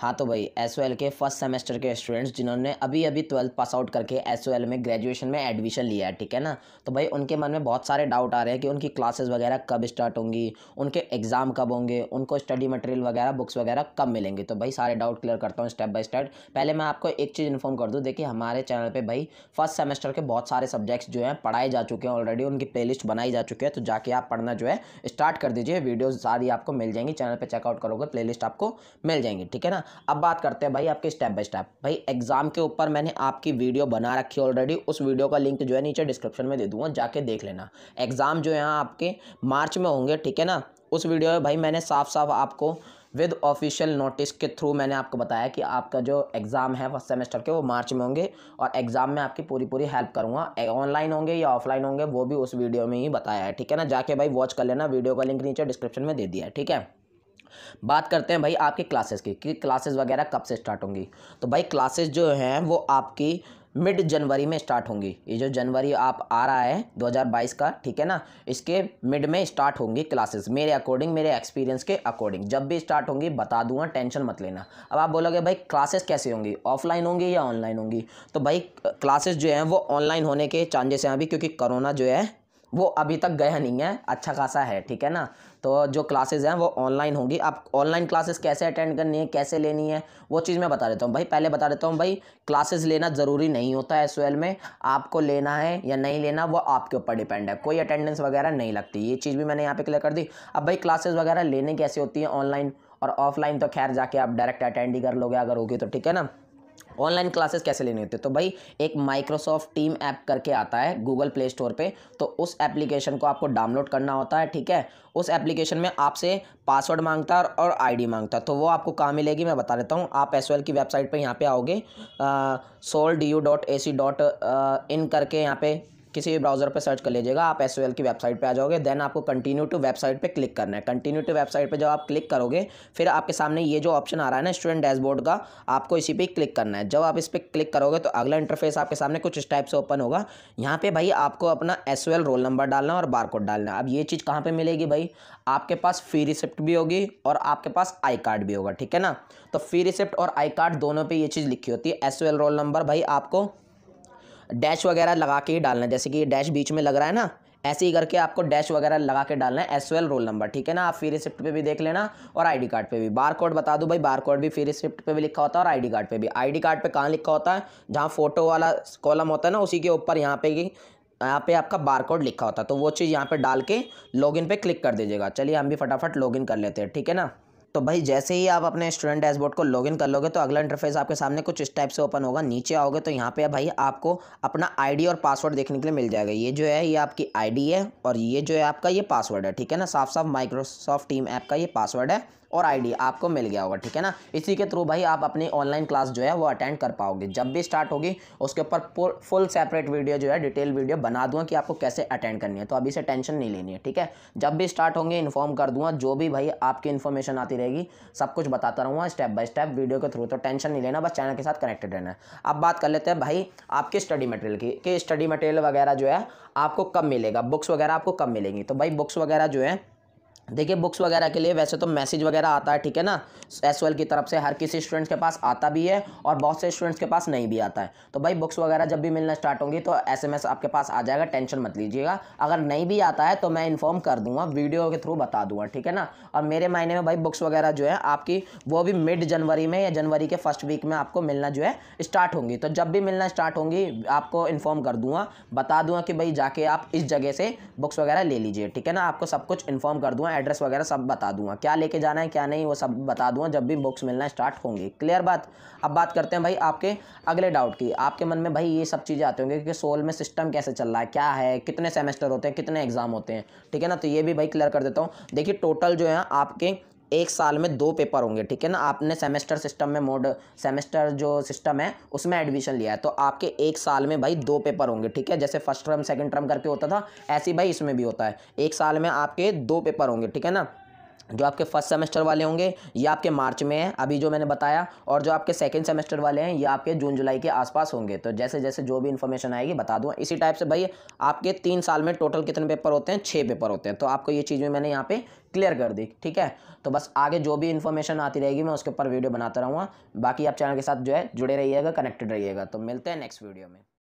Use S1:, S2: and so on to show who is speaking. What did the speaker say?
S1: हाँ तो भाई एस के फर्स्ट सेमेस्टर के स्टूडेंट्स जिन्होंने अभी अभी ट्वेल्थ पास आउट करके एस में ग्रेजुएशन में एडमिशन लिया है ठीक है ना तो भाई उनके मन में बहुत सारे डाउट आ रहे हैं कि उनकी क्लासेस वगैरह कब स्टार्ट होंगी उनके एग्ज़ाम कब होंगे उनको स्टडी मटेरियल वगैरह बुक्स वगैरह कब मिलेंगे तो भाई सारे डाउट क्लियर करता हूँ स्टेप बाई स्टेप पहले मैं आपको एक चीज़ इन्फॉर्म कर दूँ देखिए हमारे चैनल पर भाई फर्स्ट सेमेस्टर के बहुत सारे सब्जेक्ट्स जो हैं पढ़ाए जा चुके हैं ऑलरेडी उनकी प्ले बनाई जा चुकी है तो जाके आप पढ़ना जो है स्टार्ट कर दीजिए वीडियोज़ सारी आपको मिल जाएंगी चैनल पर चेकआउट करोगे प्ले आपको मिल जाएंगी ठीक है ना अब बात करते हैं भाई आपके स्टेप बाई स्टेप भाई एग्जाम के ऊपर मैंने आपकी वीडियो बना रखी है ऑलरेडी उस वीडियो का लिंक जो है नीचे डिस्क्रिप्शन में दे दूंगा जाके देख लेना एग्ज़ाम जो है आपके मार्च में होंगे ठीक है ना उस वीडियो में भाई मैंने साफ साफ आपको विद ऑफिशियल नोटिस के थ्रू मैंने आपको बताया कि आपका जो एग्ज़ाम है फर्स्ट सेमेस्टर के वो मार्च में होंगे और एग्ज़ाम में आपकी पूरी पूरी हेल्प करूँगा ऑनलाइन होंगे या ऑफलाइन होंगे वो भी उस वीडियो में ही बताया है ठीक है ना जाके भाई वॉच कर लेना वीडियो का लिंक नीचे डिस्क्रिप्शन में दे दिया है ठीक है बात करते हैं भाई आपकी क्लासेस की कि क्लासेस वगैरह कब से स्टार्ट होंगी तो भाई क्लासेस जो हैं वो आपकी मिड जनवरी में स्टार्ट होंगी ये जो जनवरी आप आ रहा है 2022 का ठीक है ना इसके मिड में स्टार्ट होंगी क्लासेस मेरे अकॉर्डिंग मेरे एक्सपीरियंस के अकॉर्डिंग जब भी स्टार्ट होंगी बता दूंगा टेंशन मत लेना अब आप बोलोगे भाई क्लासेस कैसे होंगी ऑफलाइन होंगी या ऑनलाइन होंगी तो भाई क्लासेस जो हैं वो ऑनलाइन होने के चांसेस हैं अभी क्योंकि करोना जो है वो अभी तक गया नहीं है अच्छा खासा है ठीक है ना तो जो क्लासेस हैं वो ऑनलाइन होंगी आप ऑनलाइन क्लासेस कैसे अटेंड करनी है कैसे लेनी है वो चीज़ मैं बता देता हूँ भाई पहले बता देता हूँ भाई क्लासेस लेना ज़रूरी नहीं होता है एस में आपको लेना है या नहीं लेना वो आपके ऊपर डिपेंड है कोई अटेंडेंस वगैरह नहीं लगती ये चीज़ भी मैंने यहाँ पे क्लियर कर दी अब भाई क्लासेज वगैरह लेने कैसे होती है ऑनलाइन और ऑफलाइन तो खैर जाके आप डायरेक्ट अटेंड ही कर लोगे अगर होगी तो ठीक है ना ऑनलाइन क्लासेस कैसे लेनी होती है तो भाई एक माइक्रोसॉफ्ट टीम ऐप करके आता है गूगल प्ले स्टोर पे तो उस एप्लीकेशन को आपको डाउनलोड करना होता है ठीक है उस एप्लीकेशन में आपसे पासवर्ड मांगता है और आईडी मांगता है तो वो आपको कहाँ मिलेगी मैं बता देता हूँ आप एस की वेबसाइट पर यहाँ पर आओगे SOL D U dot A C dot in करके यहाँ पे किसी भी ब्राउज़र पर सर्च कर लीजिएगा आप एस की वेबसाइट पर आ जाओगे देन आपको कंटिन्यू टू वेबसाइट पर क्लिक करना है कंटिन्यू टू वेबसाइट पर जब आप क्लिक करोगे फिर आपके सामने ये जो ऑप्शन आ रहा है ना स्टूडेंट डैशबोर्ड का आपको इसी पर क्लिक करना है जब आप इस पर क्लिक करोगे तो अगला इंटरफेस आपके सामने कुछ इस टाइप से ओपन होगा यहाँ पे भाई आपको अपना एस रोल नंबर डालना और कोड डालना है अब ये चीज़ कहाँ पर मिलेगी भाई आपके पास फी रिसिप्ट भी होगी और आपके पास आई कार्ड भी होगा ठीक है ना तो फी रिसिप्ट और आई कार्ड दोनों पे ये चीज़ लिखी होती है एस रोल नंबर भाई आपको डैश वगैरह लगा के ही डालना है जैसे कि ये डैश बीच में लग रहा है ना ऐसे ही करके आपको डैश वगैरह लगा के डालना है एस रोल नंबर ठीक है ना आप फ्री रिसिप्ट पे भी देख लेना और आईडी कार्ड पे भी बार कोड बता दूँ भाई बार कोड भी फ्री रिसिप्ट पे भी लिखा होता है और आईडी कार्ड पे भी आईडी कार्ड पे कहाँ लिखा होता है जहाँ फोटो वाला कॉलम होता है ना उसी के ऊपर यहाँ पे यहाँ पे आपका बार कोड लिखा होता है तो वो चीज़ यहाँ पर डाल के लॉगिन पे क्लिक कर दीजिएगा चलिए हम भी फटाफट लॉग कर लेते हैं ठीक है ना तो भाई जैसे ही आप अपने स्टूडेंट डैशबोर्ड को लॉगिन कर लोगे तो अगला इंटरफेस आपके सामने कुछ इस टाइप से ओपन होगा नीचे आओगे तो यहाँ पे भाई आपको अपना आईडी और पासवर्ड देखने के लिए मिल जाएगा ये जो है ये आपकी आईडी है और ये जो है आपका ये पासवर्ड है ठीक है ना साफ साफ माइक्रोसॉफ्ट टीम ऐप का ये पासवर्ड है और आईडी आपको मिल गया होगा ठीक है ना इसी के थ्रू भाई आप अपनी ऑनलाइन क्लास जो है वो अटेंड कर पाओगे जब भी स्टार्ट होगी उसके ऊपर फुल सेपरेट वीडियो जो है डिटेल वीडियो बना दूँगा कि आपको कैसे अटेंड करनी है तो अभी से टेंशन नहीं लेनी है ठीक है जब भी स्टार्ट होंगे इन्फॉर्म कर दूंगा जो भी भाई आपकी इन्फॉर्मेशन आती रहेगी सब कुछ बताता रहूँगा स्टेप बाय स्टेप वीडियो के थ्रू तो टेंशन नहीं लेना बस चैनल के साथ कनेक्टेड रहना है अब बात कर लेते हैं भाई आपके स्टडी मटेरियल की कि स्टडी मटेरियल वगैरह जो है आपको कब मिलेगा बुक्स वगैरह आपको कब मिलेंगी तो भाई बुक्स वगैरह जो है देखिए बुक्स वगैरह के लिए वैसे तो मैसेज वगैरह आता है ठीक है ना एस की तरफ से हर किसी स्टूडेंट्स के पास आता भी है और बहुत से स्टूडेंट्स के पास नहीं भी आता है तो भाई बुक्स वगैरह जब भी मिलना स्टार्ट होंगी तो एसएमएस आपके पास आ जाएगा टेंशन मत लीजिएगा अगर नहीं भी आता है तो मैं इन्फॉर्म कर दूंगा वीडियो के थ्रू बता दूंगा ठीक है ना और मेरे मायने में भाई बुक्स वगैरह जो है आपकी वो भी मिड जनवरी में या जनवरी के फर्स्ट वीक में आपको मिलना जो है स्टार्ट होंगी तो जब भी मिलना स्टार्ट होंगी आपको इन्फॉर्म कर दूंगा बता दूंगा कि भाई जाके आप इस जगह से बुक्स वगैरह ले लीजिए ठीक है ना आपको सब कुछ इन्फॉर्म कर दूँगा दूंगा एड्रेस वगैरह सब बता दूंगा क्या लेके जाना है क्या नहीं वो सब बता दूंगा जब भी बुक्स मिलना स्टार्ट होंगे क्लियर बात अब बात करते हैं भाई आपके अगले डाउट की आपके मन में भाई ये सब चीज़ें आती होंगी कि सोल में सिस्टम कैसे चल रहा है क्या है कितने सेमेस्टर होते हैं कितने एग्ज़ाम होते हैं ठीक है ना तो ये भी भाई क्लियर कर देता हूँ देखिए टोटल जो है आपके एक साल में दो पेपर होंगे ठीक है ना आपने सेमेस्टर सिस्टम में मोड सेमेस्टर जो सिस्टम है उसमें एडमिशन लिया है तो आपके एक साल में भाई दो पेपर होंगे ठीक है जैसे फर्स्ट टर्म सेकंड टर्म करके होता था ऐसे भाई इसमें भी होता है एक साल में आपके दो पेपर होंगे ठीक है ना जो आपके फर्स्ट सेमेस्टर वाले होंगे ये आपके मार्च में है अभी जो मैंने बताया और जो आपके सेकेंड सेमेस्टर वाले हैं ये आपके जून जुलाई के आसपास होंगे तो जैसे जैसे जो भी इन्फॉर्मेशन आएगी बता दूँ इसी टाइप से भाई आपके तीन साल में टोटल कितने पेपर होते हैं छः पेपर होते हैं तो आपको ये चीज़ भी मैंने यहाँ पे क्लियर कर दी ठीक है तो बस आगे जो भी इन्फॉर्मेशन आती रहेगी मैं उसके ऊपर वीडियो बनाता रहूँगा बाकी आप चैनल के साथ जो है जुड़े रहिएगा कनेक्टेड रहिएगा तो मिलते हैं नेक्स्ट वीडियो में